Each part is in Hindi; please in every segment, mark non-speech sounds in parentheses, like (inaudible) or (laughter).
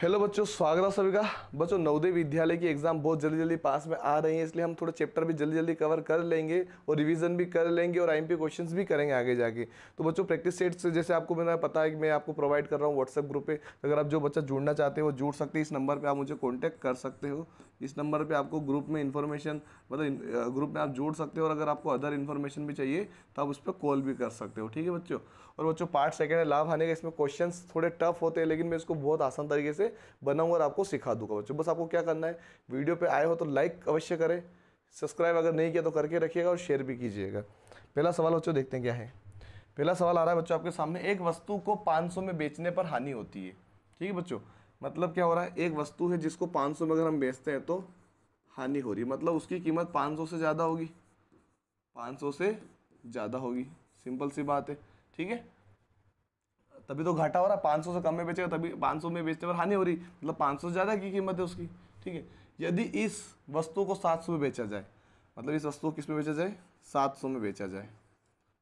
हेलो बच्चों स्वागत है सभी का बच्चों नवोदय विद्यालय की एग्जाम बहुत जल्दी जल्दी पास में आ रही है इसलिए हम थोड़े चैप्टर भी जल्दी जल्दी कवर कर लेंगे और रिवीजन भी कर लेंगे और आईएमपी क्वेश्चंस भी करेंगे आगे जाके तो बच्चों प्रैक्टिस सेट्स जैसे आपको मैंने पता है कि मैं आपको प्रोवाइड कर रहा हूँ व्हाट्सएप ग्रुप पर अगर आप जो बच्चा जुड़ना चाहते हो जुड़ सकते हैं इस नंबर पर आप मुझे कॉन्टैक्ट कर सकते हो इस नंबर पर आपको ग्रुप में इन्फॉर्मेशन मतलब ग्रुप में आप जुड़ सकते हो और अगर आपको अदर इन्फॉर्मेशन भी चाहिए तो आप उस पर कॉल भी कर सकते हो ठीक है बच्चों और वो जो पार्ट सेकेंड है लाभ आने का इसमें क्वेश्चन थोड़े टफ होते हैं लेकिन मैं इसको बहुत आसान तरीके से बनाऊँगा और आपको सिखा दूंगा बच्चों बस आपको क्या करना है वीडियो पर आए हो तो लाइक अवश्य करें सब्सक्राइब अगर नहीं किया तो करके रखिएगा और शेयर भी कीजिएगा पहला सवाल बच्चों देखते हैं क्या है पहला सवाल आ रहा है बच्चों आपके सामने एक वस्तु को 500 में बेचने पर हानि होती है ठीक है बच्चों मतलब क्या हो रहा है एक वस्तु है जिसको 500 में अगर हम बेचते हैं तो हानि हो रही है मतलब उसकी कीमत 500 से ज़्यादा होगी 500 से ज़्यादा होगी सिंपल सी बात है ठीक है तभी तो घाटा हो रहा है पाँच से कम में बेचेगा तभी पाँच में बेचने पर हानि हो रही मतलब पाँच ज़्यादा की कीमत है उसकी ठीक है यदि इस वस्तु को सात सौ में बेचा जाए मतलब इस वस्तु को किस में बेचा जाए सात सौ में बेचा जाए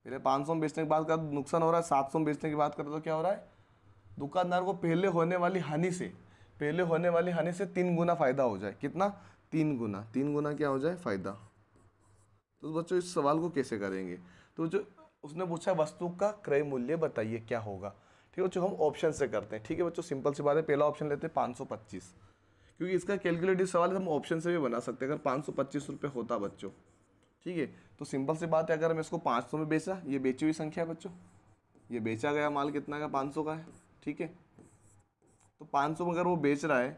पहले पाँच में बेचने के बाद कर नुकसान हो रहा है सात सौ में बेचने की बात करें तो क्या हो रहा है दुकानदार को पहले होने वाली हानि से पहले होने वाली हानि से तीन गुना फायदा हो जाए कितना तीन गुना तीन गुना क्या हो जाए फायदा तो बच्चों इस सवाल को कैसे करेंगे तो जो उसने पूछा वस्तु का क्रय मूल्य बताइए क्या होगा ठीक है जो हम ऑप्शन से करते हैं ठीक है बच्चों सिंपल सी बात है पहला ऑप्शन लेते हैं पाँच क्योंकि इसका कैलकुलेटिव सवाल हम ऑप्शन से भी बना सकते हैं अगर पाँच रुपये होता बच्चों ठीक है तो सिंपल सी बात है अगर मैं इसको 500 में बेचा ये बेची हुई संख्या है बच्चों ये बेचा गया माल कितना का 500 का है ठीक है तो 500 में अगर वो बेच रहा है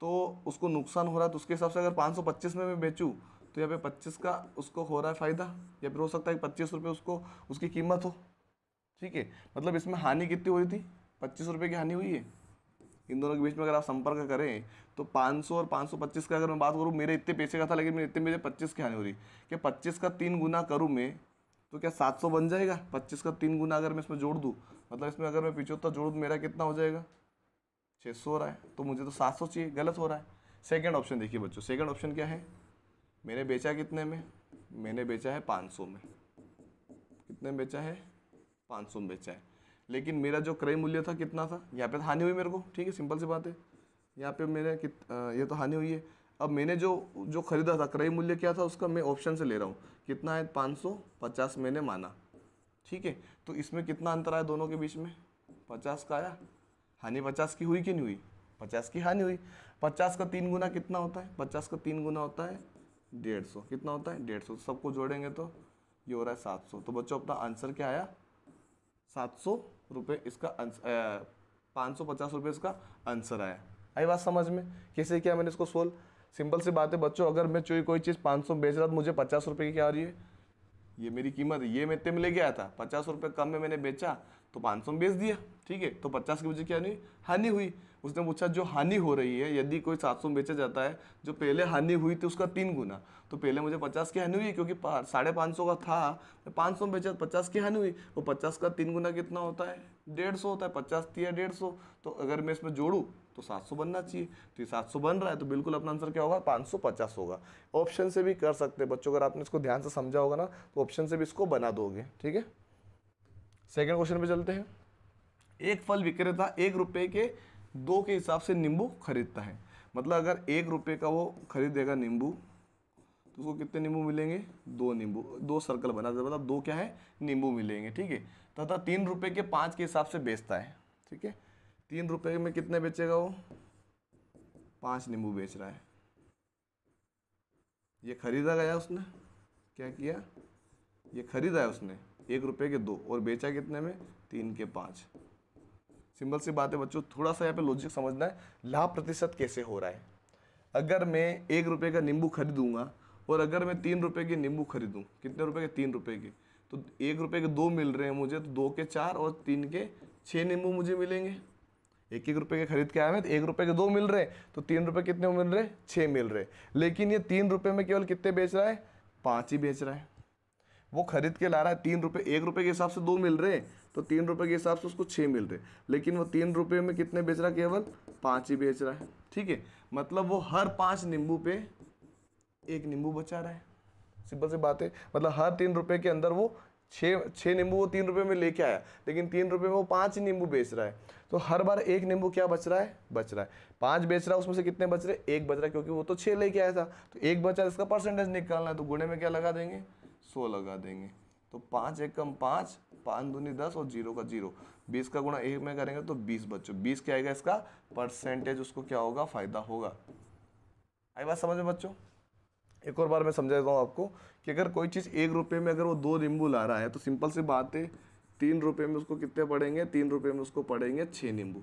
तो उसको नुकसान हो रहा है तो उसके हिसाब से अगर 525 में मैं बेचूँ तो यहाँ पे 25 का उसको हो रहा है फ़ायदा या फिर हो सकता है कि पच्चीस रुपये उसको उसकी कीमत हो ठीक है मतलब इसमें हानि कितनी हुई थी पच्चीस रुपये की हानि हुई है इन दोनों के बीच में अगर आप संपर्क करें तो 500 और 525 का अगर मैं बात करूँ मेरे इतने पैसे का था लेकिन मेरे इतने मेरे 25 की हानि हो रही क्या 25 का तीन गुना करूँ मैं तो क्या 700 बन जाएगा 25 का तीन गुना अगर मैं इसमें जोड़ दूँ मतलब इसमें अगर मैं पिछहत्तर जोड़ दूँ मेरा कितना हो जाएगा छः सौ हो रहा है तो मुझे तो सात सौ चाहिए गलत हो रहा है सेकेंड ऑप्शन देखिए बच्चों सेकेंड ऑप्शन क्या है मैंने बेचा कितने में मैंने बेचा है पाँच सौ में कितने में बेचा है पाँच सौ में बेचा है लेकिन मेरा जो क्रय मूल्य था कितना था यहाँ पे तो हानि हुई मेरे को ठीक है सिंपल सी बात है यहाँ पे मेरे कित ये तो हानि हुई है अब मैंने जो जो ख़रीदा था क्रय मूल्य क्या था उसका मैं ऑप्शन से ले रहा हूँ कितना है पाँच सौ पचास मैंने माना ठीक है तो इसमें कितना अंतर आया दोनों के बीच में पचास का आया हानि पचास की हुई कि नहीं हुई पचास की हानि हुई पचास का तीन गुना कितना होता है पचास का तीन गुना होता है डेढ़ सौ कितना होता है डेढ़ सौ सबको जोड़ेंगे तो ये हो रहा है सात सौ तो बच्चों अपना आंसर क्या आया सात सौ रुपये इसका आंसर पाँच सौ पचास रुपये इसका आंसर आया आई बात समझ में कैसे क्या मैंने इसको सोल्व सिंपल सी बात है बच्चों अगर मैं चोई कोई चीज़ पाँच सौ बेच रहा तो मुझे पचास रुपये की क्या आ रही है ये मेरी कीमत ये मैं तिम लेके आया था पचास रुपये कम में मैंने बेचा तो पाँच सौ में बेच दिया ठीक है तो पचास के बजे क्या नहीं हानि हुई उसने पूछा जो हानि हो रही है यदि कोई सात सौ बेचा जाता है जो पहले हानि हुई थी उसका तीन गुना तो पहले मुझे पचास की हानि हुई क्योंकि साढ़े पाँच सौ का था मैं पाँच सौ बेचा पचास की हानि हुई वो पचास का तीन गुना कितना होता है डेढ़ सौ होता है पचास या डेढ़ सौ तो अगर मैं इसमें जोड़ूँ तो सात सौ बनना चाहिए तो ये सात सौ बन रहा है तो बिल्कुल अपना आंसर क्या होगा पाँच सौ पचास होगा ऑप्शन से भी कर सकते हैं बच्चों अगर आपने इसको ध्यान से समझा होगा ना तो ऑप्शन से भी इसको बना दोगे ठीक है सेकंड क्वेश्चन पे चलते हैं एक फल विक्रेता एक रुपये के दो के हिसाब से नींबू खरीदता है मतलब अगर एक रुपये का वो खरीदेगा नींबू तो उसको कितने नींबू मिलेंगे दो नींबू दो सर्कल बना मतलब दो क्या है नींबू मिलेंगे ठीक है तथा तीन रुपये के पाँच के हिसाब से बेचता है ठीक है तीन रुपये में कितने बेचेगा वो पाँच नींबू बेच रहा है ये खरीदा गया उसने क्या किया ये खरीदा है उसने एक रुपये के दो और बेचा कितने में तीन के पाँच सिंपल सी बात है बच्चों थोड़ा सा यहाँ पे लॉजिक समझना है लाभ प्रतिशत कैसे हो रहा है अगर मैं एक रुपये का नींबू खरीदूंगा और अगर मैं तीन रुपये के नींबू खरीदूँ कितने रुपये के तीन रुपये के तो एक रुपये के दो मिल रहे हैं मुझे तो दो के चार और तीन के छः नींबू मुझे मिलेंगे एक एक रुपये के खरीद के आए हैं तो एक रुपये के दो मिल रहे हैं तो तीन रुपये कितने मिल रहे हैं छः मिल रहे हैं लेकिन ये तीन रुपये में केवल कितने बेच रहा है पाँच ही बेच रहा है वो खरीद के ला रहा है तीन रुपये एक रुपये के हिसाब से दो मिल रहे हैं तो तीन रुपये के हिसाब से उसको छः मिल रहे लेकिन वो तीन रुपये में कितने बेच रहा केवल पाँच ही बेच रहा है ठीक है मतलब वो हर पाँच नींबू पे एक नींबू बचा रहा है सिंपल सी बात है मतलब हर तीन रुपये के अंदर वो छः छः नींबू वो तीन रुपये में लेके आया लेकिन तीन रुपये में वो पाँच नींबू बेच रहा है तो हर बार एक नींबू क्या बच रहा है बच रहा है पाँच बेच रहा है उसमें से कितने बच रहे एक बच रहा है क्योंकि वो तो छः लेके आया था तो एक बचा इसका परसेंटेज निकालना है तो गुणे में क्या लगा देंगे सौ लगा देंगे तो पाँच एक कम पाँच पाँच दूनी दस और जीरो का जीरो बीस का गुणा एक में करेंगे तो बीस बच्चों बीस क्या आएगा इसका परसेंटेज उसको क्या होगा फ़ायदा होगा आई बात समझ में बच्चों एक और बार मैं समझा देता हूँ आपको कि अगर कोई चीज़ एक रुपये में अगर वो दो नींबू ला रहा है तो सिंपल सी बात है तीन रुपये में उसको कितने पड़ेंगे तीन रुपये में उसको पड़ेंगे छः नींबू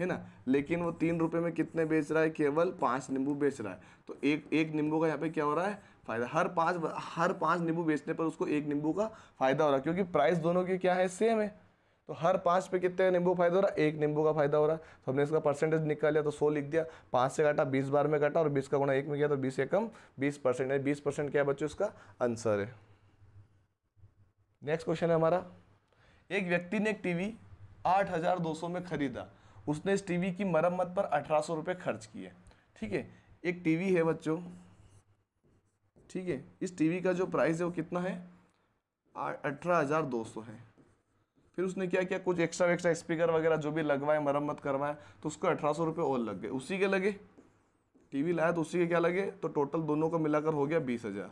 है ना लेकिन वो तीन रुपये में कितने बेच रहा है केवल पाँच नींबू बेच रहा है तो एक एक नींबू का यहाँ पे क्या हो रहा है फ़ायदा हर पाँच हर पाँच नींबू बेचने पर उसको एक नींबू का फ़ायदा हो रहा है क्योंकि प्राइस दोनों के क्या है सेम है तो हर पाँच पे कितने नींबू फायदा हो रहा है एक नींबू का फायदा हो रहा है तो हमने इसका परसेंटेज निकाल लिया तो सौ लिख दिया पाँच से काटा बीस बार में काटा और बीस का गुणा एक में किया तो बीस एकम बीस परसेंट है बीस परसेंट क्या है बच्चों इसका आंसर है नेक्स्ट क्वेश्चन है हमारा एक व्यक्ति ने एक टीवी सौ में खरीदा उसने इस टीवी की मरम्मत पर अठारह सौ रुपये खर्च किए ठीक है एक टीवी है बच्चों ठीक है इस टीवी का जो प्राइस है वो कितना है अठारह हज़ार दो सौ है फिर उसने क्या किया कुछ एक्स्ट्रा एक्स्ट्रा स्पीकर वगैरह जो भी लगवाए मरम्मत करवाए तो उसको अठारह सौ रुपये और लग गए उसी के लगे टीवी लाया तो उसी के क्या लगे तो टोटल दोनों को मिलाकर हो गया बीस हज़ार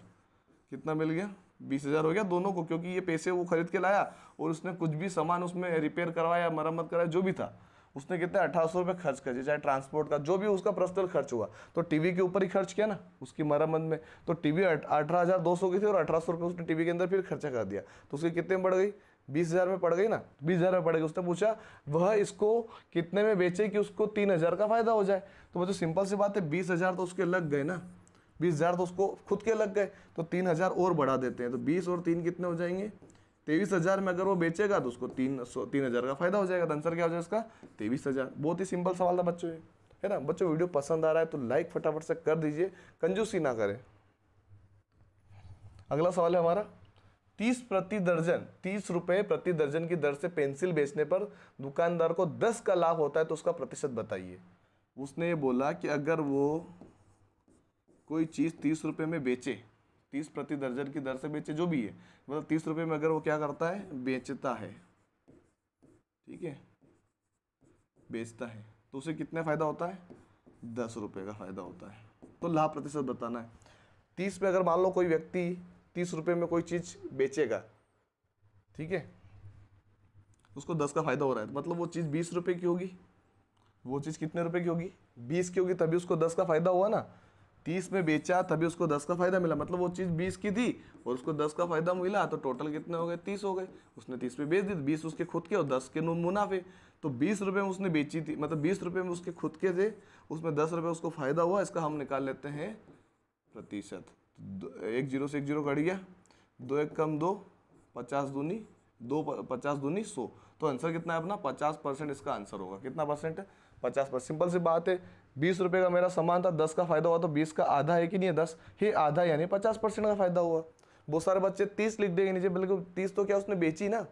कितना मिल गया बीस हज़ार हो गया दोनों को क्योंकि ये पैसे वो खरीद के लाया और उसने कुछ भी सामान उसमें रिपेयर करवाया मरम्मत कराया जो भी था उसने कितने अठारह सौ खर्च कर दिया चाहे ट्रांसपोर्ट का जो भी उसका पर्सनल खर्च हुआ तो टीवी के ऊपर ही खर्च किया ना उसकी मरम्मत में तो टीवी अठारह हज़ार दो सौ की थी और अठारह सौ उसने टीवी के अंदर फिर खर्चा कर दिया तो उसकी कितने में बढ़ गई बीस हज़ार में पड़ गई ना बीस हज़ार में पड़ गई उसने पूछा वह इसको कितने में बेचे कि उसको तीन हज़ार का फ़ायदा हो जाए तो बच्चों सिंपल सी बात है बीस हज़ार तो उसके लग गए ना बीस हज़ार तो उसको खुद के लग गए तो तीन हज़ार और बढ़ा देते हैं तो बीस और तीन कितने हो जाएंगे तेईस हज़ार में अगर वो बेचेगा तो उसको तीन सौ तीन हज़ार का फायदा हो जाएगा तो आंसर क्या हो जाएगा इसका तेईस हज़ार बहुत ही सिंपल सवाल था बच्चों है ना बच्चों वीडियो पसंद आ रहा है तो लाइक फटाफट से कर दीजिए कंजूसी ना करें अगला सवाल है हमारा तीस प्रति दर्जन तीस रुपये प्रति दर्जन की दर से पेंसिल बेचने पर दुकानदार को दस का लाभ होता है तो उसका प्रतिशत बताइए उसने ये बोला कि अगर वो कोई चीज़ तीस रुपये में बेचे तीस प्रति दर्जन की दर से बेचे जो भी है मतलब तीस रुपये में अगर वो क्या करता है बेचता है ठीक है बेचता है तो उसे कितना फ़ायदा होता है दस रुपये का फ़ायदा होता है तो लाभ प्रतिशत बताना है तीस पे अगर मान लो कोई व्यक्ति तीस रुपये में कोई चीज़ बेचेगा ठीक है उसको दस का फ़ायदा हो रहा है मतलब वो चीज़ बीस रुपये की होगी वो चीज़ कितने रुपए की होगी बीस की होगी तभी उसको दस का फ़ायदा हुआ ना तीस में बेचा तभी उसको दस का फायदा मिला मतलब वो चीज़ बीस की थी और उसको दस का फायदा मिला तो टोटल कितने हो गए तीस हो गए उसने तीस में बेच दी तो बीस उसके खुद के और दस के मुनाफे तो बीस रुपये में उसने बेची थी मतलब बीस रुपये में उसके खुद के थे उसमें दस रुपये उसको फ़ायदा हुआ इसका हम निकाल लेते हैं प्रतिशत एक जीरो से एक जीरो कट गया दो एक कम दो पचास दूनी दो पचास दूनी सौ तो आंसर कितना है अपना पचास परसेंट इसका आंसर होगा कितना परसेंट है पचास पर सिंपल सी बात है बीस रुपये का मेरा सामान था दस का फ़ायदा हुआ तो बीस का आधा है कि नहीं है दस ही आधा यानी पचास परसेंट का फ़ायदा हुआ बहुत सारे बच्चे तीस लिख देंगे नीचे बल्कि तीस तो क्या उसने बेची ना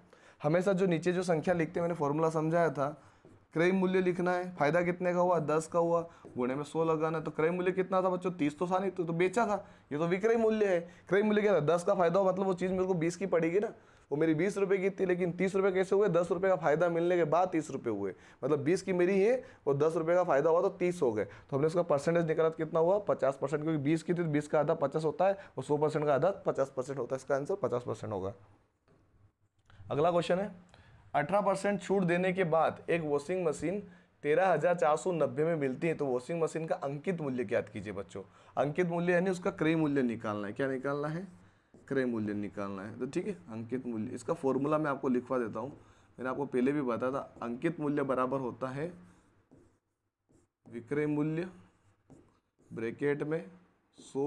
हमेशा जो नीचे जो संख्या लिखते हैं मैंने फॉर्मूला समझाया था क्रय मूल्य लिखना है फायदा कितने का हुआ दस का हुआ गुणे में सौ लगाना है तो क्रय मूल्य कितना था बच्चों तीस तो था नहीं तो, तो बेचा था ये तो विक्रय मूल्य है क्रय मूल्य क्या था दस का फायदा हुआ मतलब वो चीज़ मेरे को बीस की पड़ेगी ना वो मेरी बीस रुपये की थी लेकिन तीस रुपये कैसे हुए दस रुपये का फ़ायदा मिलने के बाद तीस रुपये हुए मतलब बीस की मेरी है और दस रुपये का फ़ायदा हुआ तो तीस हो गए तो हमने उसका परसेंटेज निकाला तो कितना हुआ पचास परसेंट क्योंकि बीस की थी तो बीस का आधा पचास होता है और सौ परसेंट का आधा पचास परसेंट होता है इसका आंसर पचास परसेंट होगा अगला क्वेश्चन है अठारह परसेंट छूट देने के बाद एक वॉशिंग मशीन तेरह हज़ार चार सौ नब्बे में मिलती है तो वॉशिंग मशीन का अंकित मूल्य ज्ञात कीजिए बच्चों अंकित मूल्य यानी उसका क्रय मूल्य निकालना है क्या निकालना है क्रय मूल्य निकालना है तो ठीक है अंकित मूल्य इसका फॉर्मूला मैं आपको लिखवा देता हूँ मैंने आपको पहले भी बताया था अंकित मूल्य बराबर होता है विक्रय मूल्य ब्रैकेट में सो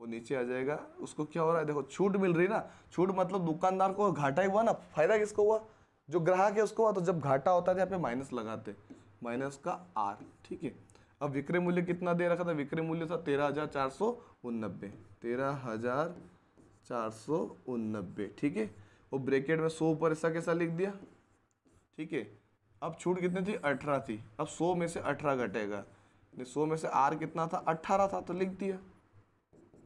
वो नीचे आ जाएगा उसको क्या हो रहा है देखो छूट मिल रही ना छूट मतलब दुकानदार को घाटा ही हुआ ना फायदा किसको हुआ जो ग्राहक है उसको हुआ तो जब घाटा होता है तो यहाँ पे माइनस लगाते माइनस का आर ठीक है अब विक्रय मूल्य कितना दे रखा था विक्रय मूल्य था तेरह हजार चार सौ उनबे तेरह हजार चार सौ उनबे ठीक है और ब्रेकेट में सौ ऊपर ऐसा कैसा लिख दिया ठीक है अब छूट कितनी थी अठारह थी अब सौ में से अठारह घटेगा सौ में से आर कितना था अट्ठारह था तो लिख दिया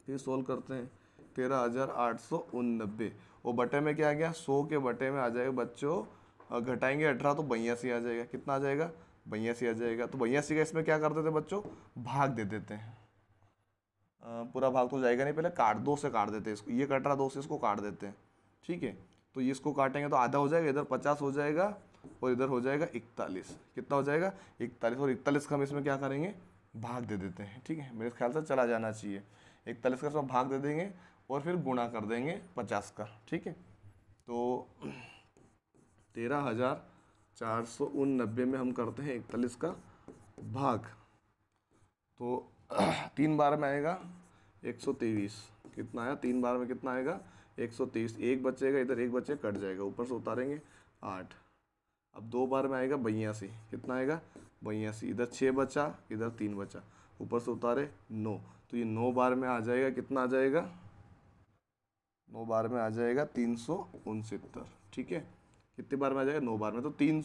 फिर सोल्व करते हैं तेरह हज़ार आठ सौ उनबे और बटे में क्या आ गया सौ के बटे में आ जाएगा बच्चों घटाएंगे अठारह तो बयासी आ जाएगा कितना आ जाएगा सी आ जाएगा तो सी का इसमें क्या करते थे बच्चों भाग दे देते हैं पूरा भाग तो जाएगा नहीं पहले काट दो से काट देते हैं इसको ये कट रहा दो से इसको काट देते हैं ठीक है तो ये इसको काटेंगे तो आधा हो जाएगा इधर पचास हो जाएगा और इधर हो जाएगा इकतालीस कितना हो जाएगा इकतालीस और इकतालीस का हम इसमें क्या करेंगे भाग दे देते हैं ठीक है मेरे ख्याल से चला जाना चाहिए इकतालीस का इसमें भाग दे देंगे और फिर गुणा कर देंगे पचास का ठीक है तो तेरह हज़ार चार सौ नब्बे में हम करते हैं इकतालीस का भाग तो (clears throat) तीन बार में आएगा एक सौ तेईस कितना आया तीन बार में कितना आएगा एक सौ तेईस एक बचेगा इधर एक बचे कट जाएगा ऊपर से उतारेंगे आठ अब दो बार में आएगा बयासी कितना आएगा बयासी इधर छः बचा इधर तीन बचा ऊपर से उतारे नौ तो ये नौ बार में आ जाएगा कितना आ जाएगा नौ बार में आ जाएगा तीन सौ उनसत्तर ठीक है कितनी बार में आ जाएगा नौ बार में तो तीन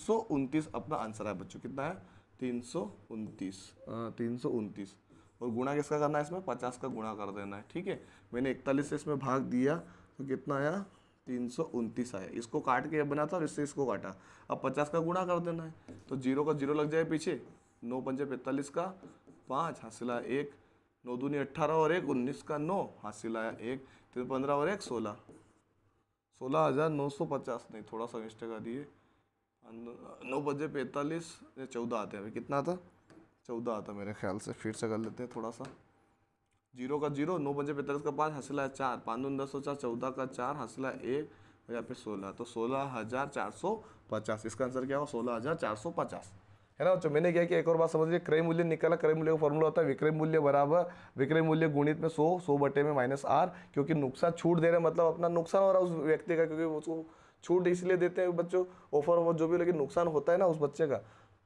अपना आंसर है बच्चों कितना है तीन सौ उनतीस और गुणा किसका करना है इसमें पचास का गुणा कर देना है ठीक है मैंने इकतालीस से इसमें भाग दिया तो कितना आया तीन सौ उनतीस आया इसको काट के ये बना था और इससे इसको काटा अब पचास का गुणा कर देना है तो जीरो का जीरो लग जाए पीछे नौ पंजे पैंतालीस का पाँच हासिला एक नौ दूनी अट्ठारह और एक उन्नीस का नौ हासिल आया एक तीन पंद्रह और एक सोलह सोलह हज़ार नौ सौ पचास नहीं थोड़ा सा मिस्टेक आ रही है नौ बजे पैंतालीस चौदह आते हैं अभी कितना था चौदह आता मेरे ख्याल से फिर से कर लेते हैं थोड़ा सा जीरो का जीरो नौ बजे पैंतालीस का पाँच हंसला है चार पाँच दो दस सौ चार चौदह का चार हंसला एक यहाँ पे सोलह तो सोलह हज़ार चार सौ पचास इसका आंसर क्या होगा सोलह हज़ार चार सौ पचास है ना तो मैंने क्या कि एक और बात समझ लीजिए क्रय मूल्य निकाला क्रय मूल्य का फॉर्मूला होता है विक्रय मूल्य बराबर विक्रय मूल्य गुणित में सो सो बटे में माइनस आर क्योंकि नुकसान छूट दे रहे मतलब अपना नुकसान हो रहा है उस व्यक्ति का क्योंकि उसको छूट इसलिए देते हैं बच्चों ऑफर वो जो भी लेकिन नुकसान होता है ना उस बच्चे का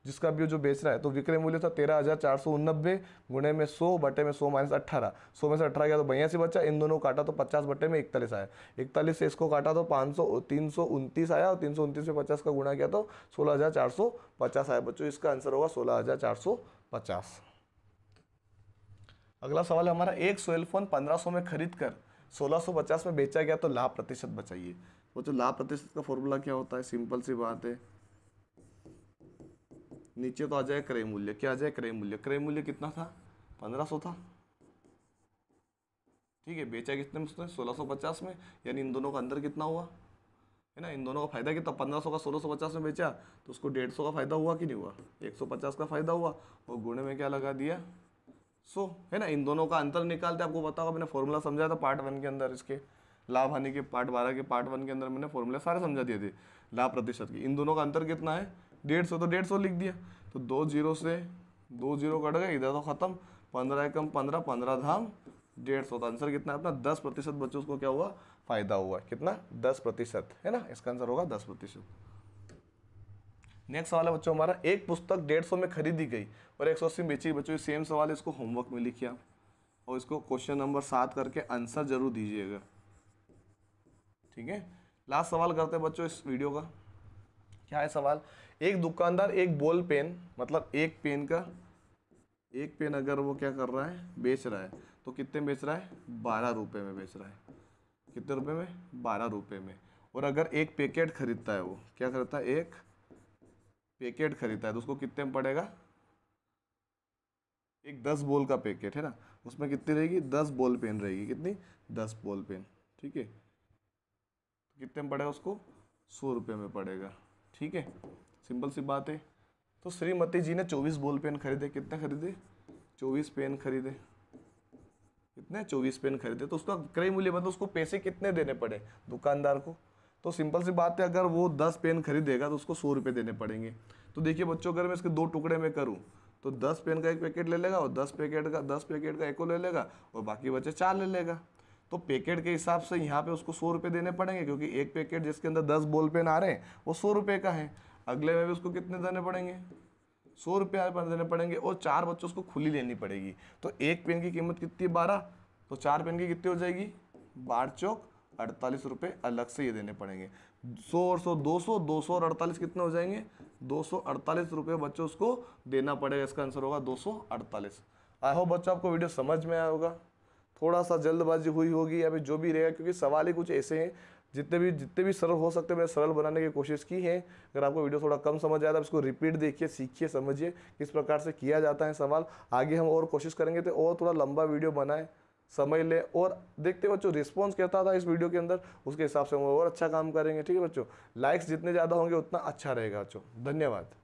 जिसका भी जो बेच रहा है तो विक्रय मूल्य था तेरह हज़ार चार सौ उन्नबे गुणे में सौ बटे में सौ माइनस अट्ठारह सौ में से अट्ठारह गया तो बयासी बचा इन दोनों काटा तो पचास बटे में इकतालीस आया इकतालीस से इसको काटा तो पाँच सौ तीन सौ उनतीस आया और तीन सौ उनतीस में पचास का गुणा किया तो सोलह हज़ार चार सौ पचास आया बच्चों इसका आंसर होगा सोलह हज़ार चार सौ पचास अगला सवाल है हमारा एक सोयल फोन पंद्रह सौ में खरीद कर सोलह सौ पचास में बेचा गया तो लाभ प्रतिशत बचाइए वो जो लाभ प्रतिशत का फॉर्मूला क्या होता है सिंपल सी बात है नीचे तो आ जाए क्रय मूल्य क्या आ जाए क्रय मूल्य क्रय मूल्य कितना था पंद्रह सौ था ठीक है बेचा कितने में उसने सोलह सौ पचास में यानी इन दोनों का अंदर कितना हुआ है ना इन दोनों का फायदा कितना पंद्रह सौ का सोलह सौ पचास में बेचा तो उसको डेढ़ सौ का फायदा हुआ कि नहीं हुआ एक सौ पचास का फायदा हुआ और गुणे में क्या लगा दिया सो है ना इन दोनों का अंतर निकालते आपको बताओ मैंने फॉर्मूला समझाया था पार्ट वन के अंदर इसके लाभ हानि के पार्ट बारह के पार्ट वन के अंदर मैंने फॉर्मूला सारे समझा दिए थे लाभ प्रतिशत की इन दोनों का अंतर कितना है डेढ़ सौ तो डेढ़ सौ लिख दिया तो दो जीरो से दो जीरो कट गए इधर तो ख़त्म पंद्रह एकम पंद्रह पंद्रह धाम डेढ़ सौ तो आंसर कितना है अपना दस प्रतिशत बच्चों को क्या हुआ फ़ायदा हुआ कितना दस प्रतिशत है ना इसका आंसर होगा दस प्रतिशत नेक्स्ट सवाल है बच्चों हमारा एक पुस्तक डेढ़ सौ में खरीदी गई और एक सौ अस्सी बेची बच्चों सेम सवाल इसको होमवर्क में लिखिए आप और इसको क्वेश्चन नंबर सात करके आंसर जरूर दीजिएगा ठीक है लास्ट सवाल करते हैं बच्चों इस वीडियो का क्या है सवाल एक दुकानदार एक बॉल पेन मतलब एक पेन का एक पेन अगर वो क्या कर रहा है बेच रहा है तो कितने में बेच रहा है बारह रुपये में बेच रहा है कितने रुपए में बारह रुपये में और अगर एक पैकेट खरीदता है वो क्या करता है एक पैकेट खरीदता है तो उसको कितने में पड़ेगा एक दस बॉल का पैकेट है ना उसमें कितनी रहेगी दस बॉल पेन रहेगी कितनी दस बॉल पेन ठीक है कितने में पड़ेगा उसको सौ रुपये में पड़ेगा ठीक है सिंपल सी बात है तो श्रीमती जी ने चौबीस बॉल पेन खरीदे कितने खरीदे चौबीस पेन खरीदे कितने चौबीस पेन खरीदे तो उसका क्रय मूल्य मतलब उसको पैसे कितने देने पड़े दुकानदार को तो सिंपल सी बात है अगर वो दस पेन खरीदेगा तो उसको सौ रुपये देने पड़ेंगे तो देखिए बच्चों अगर मैं इसके दो टुकड़े में करूँ तो दस पेन का एक पैकेट ले लेगा और दस पैकेट का दस पैकेट का एक को ले लेगा और बाकी बच्चे चार ले लेगा तो पैकेट के हिसाब से यहाँ पे उसको सौ रुपये देने पड़ेंगे क्योंकि एक पैकेट जिसके अंदर दस बॉल पेन आ रहे हैं वो सौ रुपये का है अगले में भी उसको कितने देने पड़ेंगे सौ रुपये देने पड़ेंगे और चार बच्चों उसको खुली लेनी पड़ेगी तो एक पेन की कीमत कितनी बारह तो चार पेन की कितनी हो जाएगी बाढ़ चौक अड़तालीस रुपये अलग से ये देने पड़ेंगे सौ और सौ दो सौ दो सौ और अड़तालीस कितने हो जाएंगे दो सौ अड़तालीस रुपये बच्चों उसको देना पड़ेगा इसका आंसर होगा दो सौ अड़तालीस आई होप बच्चों आपको वीडियो समझ में आया होगा थोड़ा सा जल्दबाजी हुई होगी या फिर जो भी रहेगा क्योंकि सवाल ही कुछ ऐसे हैं जितने भी जितने भी सरल हो सकते हैं मैंने सरल बनाने की कोशिश की है अगर आपको वीडियो थोड़ा कम समझ आया तो इसको रिपीट देखिए सीखिए समझिए किस प्रकार से किया जाता है सवाल आगे हम और कोशिश करेंगे तो और थोड़ा लंबा वीडियो बनाए समझ लें और देखते बच्चों रिस्पॉन्स कहता था इस वीडियो के अंदर उसके हिसाब से हम और अच्छा काम करेंगे ठीक है बच्चों लाइक्स जितने ज़्यादा होंगे उतना अच्छा रहेगा बच्चों धन्यवाद